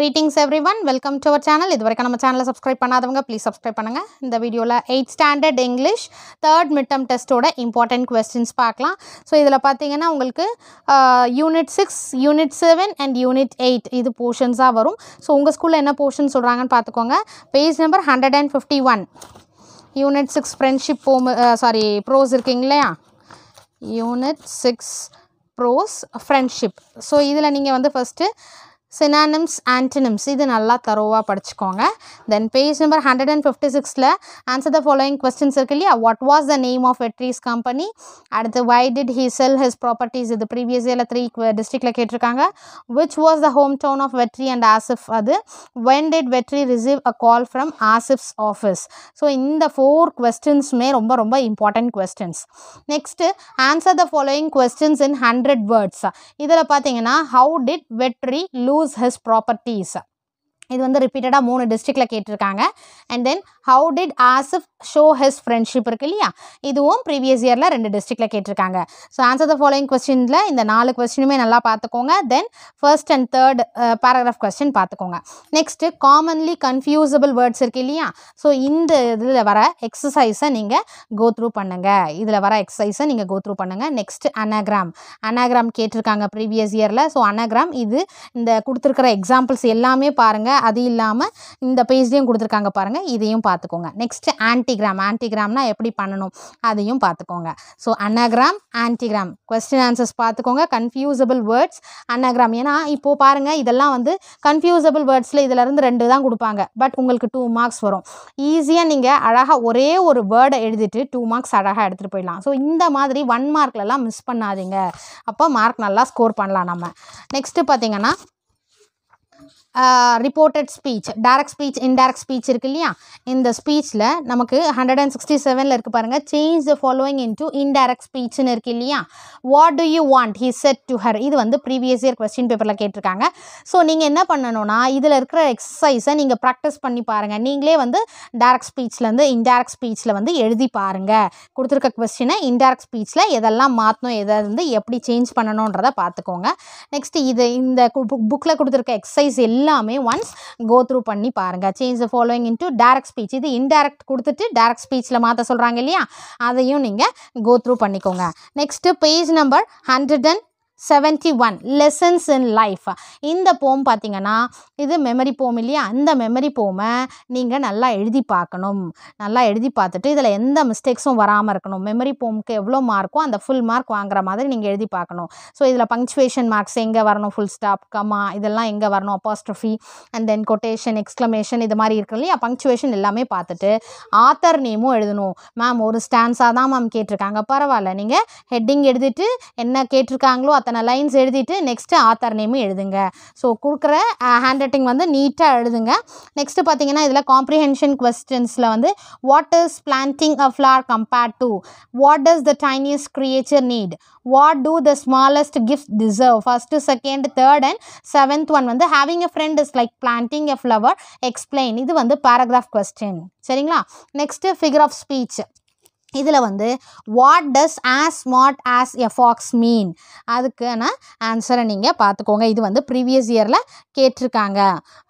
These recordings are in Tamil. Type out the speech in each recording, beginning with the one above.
Greetings everyone welcome to our channel இது வரைக்கும் நம்ம சேனலை சப்ஸ்கிரைப் பண்ணாதவங்க ப்ளீஸ் சப்ஸ்கிரைப் பண்ணுங்கள் இந்த வீடியோவில் eight standard English third mid டெஸ்ட்டோட இம்பார்ட்டண்ட் கொஸ்டின்ஸ் பார்க்கலாம் ஸோ இதில் பார்த்தீங்கன்னா உங்களுக்கு unit six unit seven and unit eight இது போர்ஷன்ஸாக வரும் ஸோ உங்கள் ஸ்கூலில் என்ன போர்ஷன் சொல்கிறாங்கன்னு பார்த்துக்கோங்க page number hundred and fifty one unit six friendship poem sorry prose இருக்கீங்க இல்லையா unit six prose friendship so இதில் நீங்கள் வந்து ஃபஸ்ட்டு சினானிம்ஸ் ஆன்டினிம்ஸ் இது நல்லா தரோவாக படிச்சுக்கோங்க then page number hundred and fifty சிக்ஸில் ஆன்சர் த ஃபாலோயிங் கொஸ்டின்ஸ் இருக்கு இல்லையா what was the name of Vetri's company அடுத்து why did he sell his properties இது ப்ரீவியஸ் இயரில் த்ரீ டிஸ்ட்ரிக்டில் கேட்டிருக்காங்க which was the hometown of Vetri and Asif அது when did Vetri receive a call from Asif's office so இந்த ஃபோர் கொஸ்டின்ஸுமே ரொம்ப ரொம்ப important questions next answer the following questions in hundred words இதில் பார்த்தீங்கன்னா how did Vetri lose lose his properties இது வந்து ரிப்பீட்டடாக மூணு டிஸ்ட்ரிக்டில் கேட்டிருக்காங்க and then how did Asif show his friendship இருக்கு இல்லையா இதுவும் ப்ரீவியஸ் இயரில் ரெண்டு டிஸ்ட்ரிக்டில் கேட்டிருக்காங்க ஸோ ஆன்சர் த ஃபாலோயிங் கொஸ்டினில் இந்த நாலு கொஸ்டினுமே நல்லா பார்த்துக்கோங்க then first and third paragraph question பார்த்துக்கோங்க நெக்ஸ்ட்டு காமன்லி கன்ஃபியூசபிள் வேர்ட்ஸ் இருக்குது இல்லையா ஸோ இந்த இதில் வர எக்ஸசைஸை நீங்கள் கோ த்ரூ பண்ணுங்கள் இதில் வர எக்ஸசைஸை நீங்கள் கோ த்ரூ பண்ணுங்கள் நெக்ஸ்ட் அனாகிராம் அனாகிராம் கேட்டிருக்காங்க ப்ரீவியஸ் இயரில் ஸோ அனாகிராம் இது இந்த கொடுத்துருக்கிற எக்ஸாம்பிள்ஸ் எல்லாமே பாருங்கள் அது இல்லாமல் இந்த பேஜ்லேயும் கொடுத்துருக்காங்க பாருங்கள் இதையும் பார்த்துக்கோங்க நெக்ஸ்ட்டு ஆன்டிகிராம் ஆன்டிகிராம்னா எப்படி பண்ணணும் அதையும் பார்த்துக்கோங்க so anagram antigram question answers பார்த்துக்கோங்க கன்ஃபியூசபிள் வேர்ட்ஸ் அன்னகிராம் ஏன்னா இப்போது பாருங்கள் இதெல்லாம் வந்து கன்ஃபியூசபிள் வேர்ட்ஸில் இதிலேருந்து ரெண்டு தான் கொடுப்பாங்க பட் உங்களுக்கு டூ மார்க்ஸ் வரும் ஈஸியாக நீங்கள் அழகாக ஒரே ஒரு வேர்டை எழுதிட்டு டூ மார்க்ஸ் அழகாக எடுத்துகிட்டு போயிடலாம் ஸோ இந்த மாதிரி ஒன் மார்க்லலாம் மிஸ் பண்ணாதீங்க அப்போ மார்க் நல்லா ஸ்கோர் பண்ணலாம் நம்ம நெக்ஸ்ட்டு பார்த்தீங்கன்னா reported speech direct speech indirect speech இருக்கு இல்லையா இந்த ஸ்பீச்சில் நமக்கு ஹண்ட்ரட் அண்ட் சிக்ஸ்டி செவனில் இருக்குது பாருங்கள் change the following into indirect ஸ்பீச்னு இருக்கு இல்லையா what do you want he said to her இது வந்து ப்ரீவியஸ் இயர் கொஸ்டின் பேப்பரில் கேட்டிருக்காங்க ஸோ நீங்கள் என்ன பண்ணணும்னா இதில் இருக்கிற எக்ஸசைஸை நீங்கள் ப்ராக்டிஸ் பண்ணி பாருங்கள் நீங்களே வந்து டேரக்ட் ஸ்பீச்லேருந்து இன்டேரக்ட் ஸ்பீச்சில் வந்து எழுதி பாருங்கள் கொடுத்துருக்க கொஸ்டினை இன்டேரக்ட் ஸ்பீச்சில் எதெல்லாம் மாற்றணும் எதை வந்து எப்படி சேஞ்ச் பண்ணணுன்றதை பார்த்துக்கோங்க நெக்ஸ்ட் இது இந்த புக்கில் கொடுத்துருக்க எக்ஸசைஸ் எல்லாம் எல்லாமே ஒன்ஸ் கோ த்ரூ பண்ணி பாருங்கள் change following in into direct speech இது இன்டேரக்ட் கொடுத்துட்டு டேரக்ட் ஸ்பீச்சில் மாற்ற சொல்கிறாங்க இல்லையா அதையும் நீங்கள் கோ த்ரூ பண்ணிக்கோங்க next page number hundred and seventy one lessons in life இந்த போம் பார்த்தீங்கன்னா இது மெமரி போம் இல்லையா அந்த மெமரி போமை நீங்கள் நல்லா எழுதி பார்க்கணும் நல்லா எழுதி பார்த்துட்டு இதில் எந்த மிஸ்டேக்ஸும் வராமல் இருக்கணும் மெமரி போமுக்கு எவ்வளோ மார்க்கோ அந்த ஃபுல் மார்க் வாங்குற மாதிரி நீங்கள் எழுதி பார்க்கணும் ஸோ இதில் பங்க்சுவேஷன் மார்க்ஸ் எங்கே வரணும் ஃபுல் ஸ்டாப் கமா இதெல்லாம் எங்கே வரணும் apostrophe and then quotation exclamation இது மாதிரி இருக்கு இல்லையா பங்க்சுவேஷன் எல்லாமே பார்த்துட்டு ஆத்தர் நேமும் எழுதணும் மேம் ஒரு ஸ்டான்ஸாக தான் மேம் கேட்டிருக்காங்க பரவாயில்ல நீங்கள் ஹெட்டிங் எழுதிட்டு என்ன கேட்டிருக்காங்களோ அத்தனை அத்தனை லைன்ஸ் எழுதிட்டு நெக்ஸ்ட்டு ஆத்தர் நேமும் எழுதுங்க ஸோ கொடுக்குற ஹேண்ட் uh, ரைட்டிங் வந்து நீட்டாக எழுதுங்க நெக்ஸ்ட்டு பார்த்தீங்கன்னா இதில் காம்ப்ரிஹென்ஷன் கொஸ்டின்ஸில் வந்து what is planting a flower compared to what is the tiniest creature need what do the smallest gift deserve first second third and seventh one வந்து having a friend is like planting a flower explain இது வந்து பேராகிராஃப் கொஸ்டின் சரிங்களா நெக்ஸ்ட்டு ஃபிகர் ஆஃப் ஸ்பீச் இதில் வந்து what does as smart as a fox mean அதுக்கான ஆன்சரை நீங்கள் பார்த்துக்கோங்க இது வந்து ப்ரீவியஸ் இயரில் கேட்டிருக்காங்க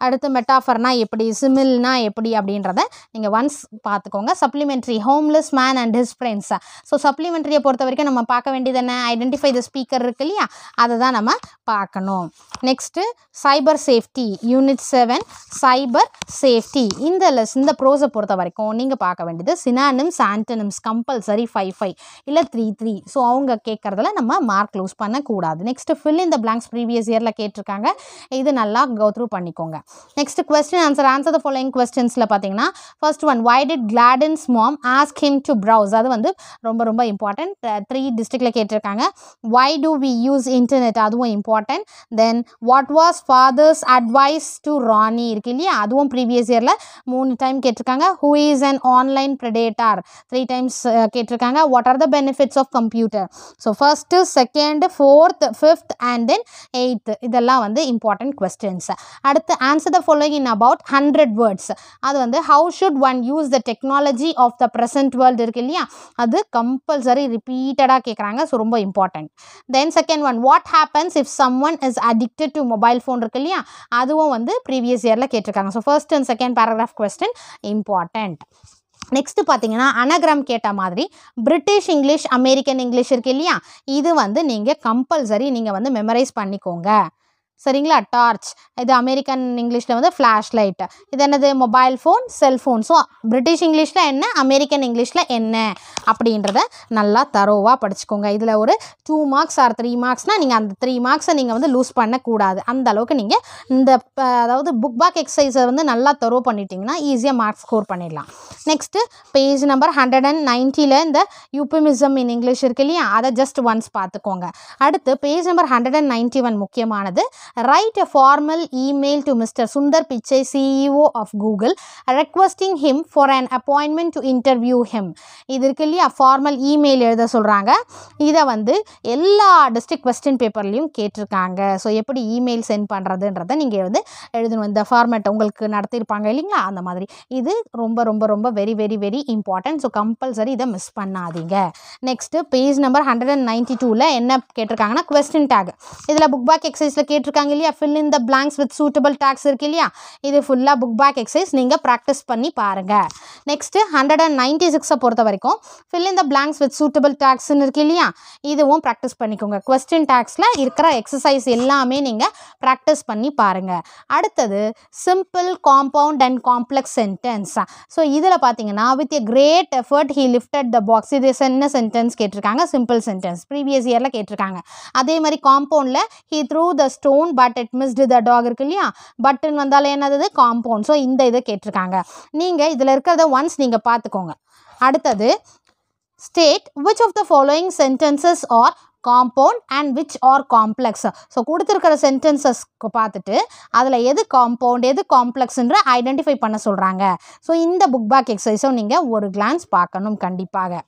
அடுத்து மெட்டாஃபர்னால் எப்படி சிமில்னா எப்படி அப்படின்றத நீங்கள் ஒன்ஸ் பார்த்துக்கோங்க supplementary homeless man and his ஃப்ரெண்ட்ஸாக ஸோ சப்ளிமெண்ட்ரியை பொறுத்த வரைக்கும் நம்ம பார்க்க வேண்டியது என்ன ஐடென்டிஃபை த ஸ்பீக்கர் இருக்கு இல்லையா அதை தான் நம்ம பார்க்கணும் next cyber safety unit seven cyber safety இந்த லெஸ் இந்த ப்ரோஸை பொறுத்த வரைக்கும் நீங்கள் பார்க்க வேண்டியது synonyms antonyms compulsory five five இல்லை த்ரீ த்ரீ ஸோ அவங்க கேட்குறதுல நம்ம மார்க் லூஸ் பண்ணக்கூடாது நெக்ஸ்ட்டு ஃபில் இந்த பிளாங்க்ஸ் ப்ரீவியஸ் இயரில் கேட்டிருக்காங்க இது நல்லா கோ த்ரூ பண்ணிக்கோங்க next question answer answer the following கொஸ்டின்ஸில் பார்த்தீங்கன்னா first one why did Gladson's mom ask him to browse அது வந்து ரொம்ப ரொம்ப இம்பார்ட்டன்ட் த்ரீ டிஸ்ட்ரிக்டில் கேட்டிருக்காங்க why do we use internet அதுவும் important then what was father's advice to Rani இருக்கு இல்லையா அதுவும் ப்ரீவியஸ் இயரில் மூணு டைம் கேட்டிருக்காங்க who is an online predator three times கேட்டிருக்காங்க what are the benefits of computer so first second fourth fifth and then eighth இதெல்லாம் வந்து இம்பார்ட்டண்ட் கொஸ்டின்ஸ் அடுத்து answer the following in about hundred words அது வந்து how should one use the technology of the present world இருக்கு இல்லையா அது கம்பல்சரி ரிப்பீட்டடாக கேட்குறாங்க ஸோ ரொம்ப important then second one what happens if someone is addicted to mobile phone இருக்கு இல்லையா அதுவும் வந்து ப்ரீவியஸ் இயரில் கேட்டிருக்காங்க so first and second paragraph question important next பார்த்தீங்கன்னா அனகிராம் கேட்ட மாதிரி பிரிட்டிஷ் இங்கிலீஷ் அமெரிக்கன் இங்கிலீஷ் இருக்குது இல்லையா இது வந்து நீங்கள் கம்பல்சரி நீங்கள் வந்து மெமரைஸ் பண்ணிக்கோங்க சரிங்களா டார்ச் இது அமெரிக்கன் இங்கிலீஷில் வந்து ஃப்ளாஷ் லைட்டு இது என்னது mobile phone cellphone so British இங்கிலீஷில் என்ன அமெரிக்கன் இங்கிலீஷில் என்ன அப்படின்றத நல்லா தரோவாக படிச்சுக்கோங்க இதில் ஒரு டூ மார்க்ஸ் ஆர் த்ரீ மார்க்ஸ்னால் நீங்கள் அந்த த்ரீ மார்க்ஸை நீங்கள் வந்து லூஸ் பண்ணக்கூடாது அந்த அளவுக்கு நீங்கள் இந்த அதாவது புக் பாக் எக்ஸசைஸை வந்து நல்லா தரோ பண்ணிட்டீங்கன்னா ஈஸியாக மார்க்ஸ் ஸ்கோர் பண்ணிடலாம் next page number hundred and நைன்ட்டியில் இந்த யூபிமிசம் இன் இங்கிலீஷ் இருக்கு இல்லையா அதை ஜஸ்ட் ஒன்ஸ் பார்த்துக்கோங்க அடுத்து page number hundred and ninety one முக்கியமானது write a formal email to Mr. Sundar Pichai, CEO of Google, requesting him for an appointment to interview him. இது இருக்கு இல்லையா ஃபார்மல் இமெயில் எழுத சொல்கிறாங்க இதை வந்து எல்லா டிஸ்ட்ரிக்ட் கொஸ்டின் பேப்பர்லேயும் கேட்டிருக்காங்க ஸோ எப்படி இமெயில் சென்ட் பண்ணுறதுன்றதை நீங்கள் வந்து எழுதணும் இந்த ஃபார்மேட் உங்களுக்கு நடத்தியிருப்பாங்க இல்லைங்களா அந்த மாதிரி இது ரொம்ப ரொம்ப ரொம்ப very very very important so compulsory இதை மிஸ் பண்ணாதீங்க next page number hundred and நைன்டி டூவில் என்ன கேட்டிருக்காங்கன்னா கொஸ்டின் டேக் இதில் புக் பேக் எக்ஸசைஸில் கேட்டிருக்காங்க கொடுத்துருக்காங்க இல்லையா fill in the blanks with suitable tags இருக்கு இல்லையா இது ஃபுல்லாக புக் பேக் எக்ஸசைஸ் நீங்கள் ப்ராக்டிஸ் பண்ணி பாருங்கள் நெக்ஸ்ட்டு ஹண்ட்ரட் அண்ட் நைன்ட்டி சிக்ஸை பொறுத்த வரைக்கும் fill in the blanks with suitable டேக்ஸ்னு இருக்கு இல்லையா இதுவும் ப்ராக்டிஸ் பண்ணிக்கோங்க கொஸ்டின் டேக்ஸில் இருக்கிற எக்ஸசைஸ் எல்லாமே நீங்கள் ப்ராக்டிஸ் பண்ணி பாருங்கள் அடுத்தது simple compound and complex sentence so இதில் பார்த்தீங்கன்னா with a great effort he lifted the box இது என்ன சென்டென்ஸ் கேட்டிருக்காங்க சிம்பிள் சென்டென்ஸ் ப்ரீவியஸ் இயரில் கேட்டிருக்காங்க அதே மாதிரி காம்பவுண்டில் he threw the stone bound but it missed the dog இருக்கு இல்லையா பட்டுன்னு வந்தாலே என்னது காம்பவுண்ட் ஸோ இந்த இதை கேட்டிருக்காங்க நீங்கள் இதில் இருக்கிறத ஒன்ஸ் நீங்கள் பார்த்துக்கோங்க அடுத்தது state which of the following sentences are compound and which are complex so கொடுத்துருக்கிற சென்டென்சஸ்க்கு பார்த்துட்டு அதில் எது காம்பவுண்ட் எது காம்ப்ளெக்ஸ்ன்ற ஐடென்டிஃபை பண்ண சொல்கிறாங்க ஸோ இந்த புக் பேக் எக்ஸசைஸும் நீங்கள் ஒரு கிளான்ஸ் பார்க்கணும் கண்டிப்பாக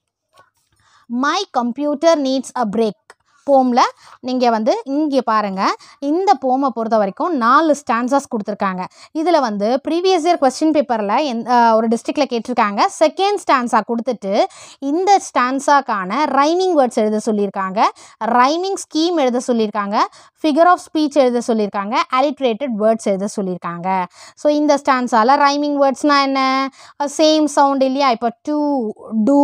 my computer needs a break போமில் நீங்கள் வந்து இங்கே பாருங்கள் இந்த போமை பொறுத்த வரைக்கும் நாலு ஸ்டான்சஸ் கொடுத்துருக்காங்க இதில் வந்து ப்ரீவியஸ் இயர் கொஸ்டின் பேப்பரில் எந் ஒரு டிஸ்ட்ரிக்டில் கேட்டிருக்காங்க செகண்ட் ஸ்டான்ஸாக கொடுத்துட்டு இந்த ஸ்டான்ஸாக்கான ரைமிங் வேர்ட்ஸ் எழுத சொல்லியிருக்காங்க ரைமிங் ஸ்கீம் எழுத சொல்லியிருக்காங்க ஃபிகர் ஆஃப் ஸ்பீச் எழுத சொல்லியிருக்காங்க அலிட்ரேட்டட் வேர்ட்ஸ் எழுத சொல்லியிருக்காங்க ஸோ இந்த ஸ்டான்ஸால் ரைமிங் வேர்ட்ஸ்னால் என்ன சேம் சவுண்ட் இல்லையா இப்போ டூ டூ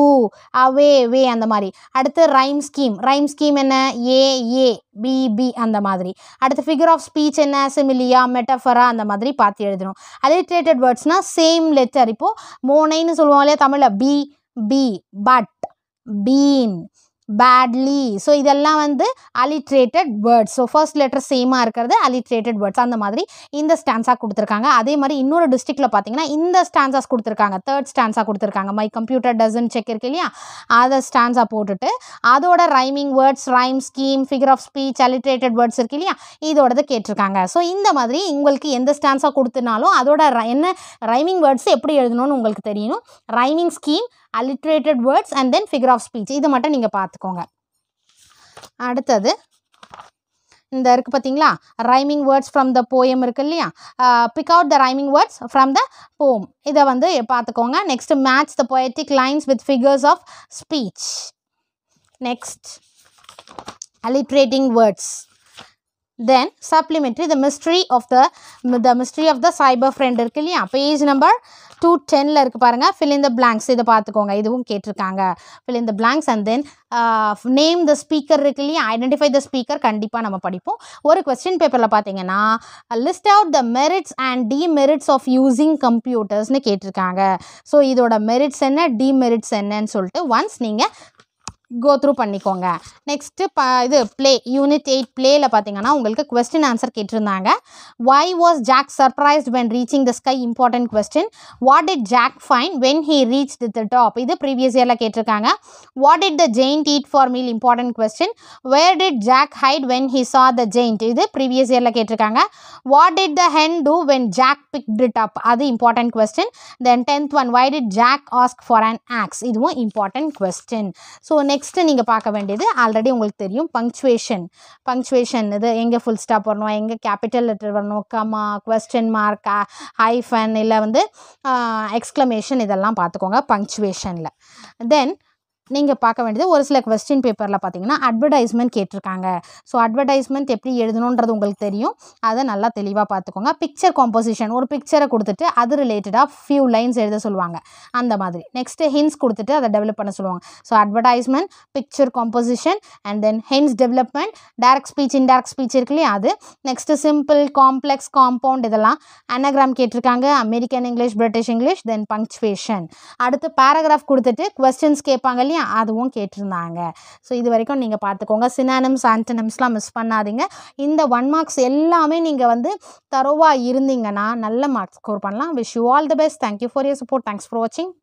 அவே வே அந்த மாதிரி அடுத்து ரைம் ஸ்கீம் ரைம் ஸ்கீம் என்ன ஏஏ பிபி அந்த மாதிரி அடுத்து ஃபிகர் ஆஃப் ஸ்பீச் என்ன சிமிலியா மெட்டஃபரா அந்த மாதிரி பார்த்து எழுதணும் அலிட்ரேட்டட் வேர்ட்ஸ்னால் சேம் லெட்டர் இப்போது மோனைன்னு சொல்லுவாங்க இல்லையா தமிழில் B B but been badly so இதெல்லாம் வந்து alliterated words so first letter சேமாக இருக்கிறது அலிட்ரேட்டட் வேர்ட்ஸ் அந்த மாதிரி இந்த ஸ்டான்ஸாக கொடுத்துருக்காங்க அதே மாதிரி இன்னொரு டிஸ்ட்ரிக்டில் பார்த்தீங்கன்னா இந்த ஸ்டான்ஸாஸ் கொடுத்துருக்காங்க தேர்ட் ஸ்டான்ஸாக கொடுத்துருக்காங்க மை கம்ப்யூட்டர் டசன் செக் இருக்கு இல்லையா அதை ஸ்டான்ஸாக போட்டுட்டு அதோட rhyming words rhyme scheme figure of speech alliterated words இருக்கு இல்லையா இதோடது கேட்டிருக்காங்க ஸோ இந்த மாதிரி உங்களுக்கு எந்த ஸ்டான்ஸாக கொடுத்துனாலும் அதோட என்ன ரைமிங் வேர்ட்ஸ் எப்படி எழுதணும்னு உங்களுக்கு தெரியணும் rhyming scheme alliterated words and then figure of speech இது மட்டும் நீங்கள் பார்த்துக்கோங்க அடுத்தது இந்த இருக்குது பார்த்தீங்களா rhyming words from the poem இருக்குது இல்லையா pick out the rhyming words from the poem இதை வந்து பார்த்துக்கோங்க next match the poetic lines with figures of speech next alliterating words then supplementary the mystery of the the mystery of the cyber friend இருக்குது இல்லையா பேஜ் நம்பர் டூ டென்னில் இருக்குது பாருங்கள் ஃபில் இன் த பிளாங்க்ஸ் இதை பார்த்துக்கோங்க இதுவும் கேட்டிருக்காங்க fill in the blanks and then name the speaker இருக்கு இல்லையா ஐடென்டிஃபை த ஸ்பீக்கர் கண்டிப்பாக நம்ம படிப்போம் ஒரு கொஸ்டின் பேப்பரில் பார்த்தீங்கன்னா list out the merits and demerits of using கம்ப்யூட்டர்ஸ்னு கேட்டிருக்காங்க ஸோ இதோட மெரிட்ஸ் என்ன டிமெரிட்ஸ் என்னன்னு சொல்லிட்டு ஒன்ஸ் நீங்கள் கோ த்ரூ பண்ணிக்கோங்க நெக்ஸ்ட்டு ப இது ப்ளே யூனிட் எயிட் ப்ளேயில் பார்த்தீங்கன்னா உங்களுக்கு கொஸ்டின் ஆன்சர் கேட்டிருந்தாங்க why was Jack surprised when reaching the sky important question what it Jack fine when he reach the top இது ப்ரீவியஸ் இயரில் கேட்டிருக்காங்க what it the giant eat for meal important question where did Jack hide when he saw the giant இது ப்ரீவியஸ் இயரில் கேட்டிருக்காங்க what did the hen do when Jack picked it up அது important question then tenth one why did jack ask for an axe இதுவும் important question so next next நீங்கள் பார்க்க வேண்டியது ஆல்ரெடி உங்களுக்கு தெரியும் பங்க்சுவேஷன் பங்க்சுவேஷன் இது எங்கே ஃபுல் ஸ்டாப் வரணும் எங்கே கேபிட்டல் லெட்டர் வரணும் கமா கொஸ்டின் மார்க் ஹைஃபன் இல்லை வந்து எக்ஸ்க்ளமேஷன் ah, இதெல்லாம் பார்த்துக்கோங்க பங்க்சுவேஷனில் தென் நீங்கள் பார்க்க வேண்டியது ஒரு சில கொஸ்டின் பேப்பரில் பார்த்தீங்கன்னா அட்வர்டைஸ்மெண்ட் கேட்டிருக்காங்க ஸோ அட்வர்டைஸ்மெண்ட் எப்படி எழுதணுன்றது உங்களுக்கு தெரியும் அதை நல்லா தெளிவாக பார்த்துக்கோங்க பிக்சர் காம்போசிஷன் ஒரு பிக்சரை கொடுத்துட்டு அது ரிலேட்டடாக ஃபியூ லைன்ஸ் எழுத சொல்லுவாங்க அந்த மாதிரி நெக்ஸ்ட்டு ஹின்ஸ் கொடுத்துட்டு அதை டெவலப் பண்ண சொல்லுவாங்க so advertisement picture composition and then hints development direct speech indirect speech இருக்குல்லையே அது நெக்ஸ்ட்டு சிம்பிள் காம்ப்ளெக்ஸ் காம்பவுண்ட் இதெல்லாம் அனகிராம் கேட்டிருக்காங்க American English British English then punctuation அடுத்து பேராகிராஃப் கொடுத்துட்டு கொஸ்டின்ஸ் கேட்பாங்க இல்லையா இல்லையா அதுவும் கேட்டிருந்தாங்க ஸோ இது வரைக்கும் நீங்கள் பார்த்துக்கோங்க சினானம்ஸ் ஆன்டனம்ஸ்லாம் மிஸ் பண்ணாதீங்க இந்த ஒன் மார்க்ஸ் எல்லாமே நீங்கள் வந்து தரோவாக இருந்தீங்கன்னா நல்ல மார்க்ஸ் ஸ்கோர் பண்ணலாம் wish you all the best thank you for your support thanks for வாட்சிங்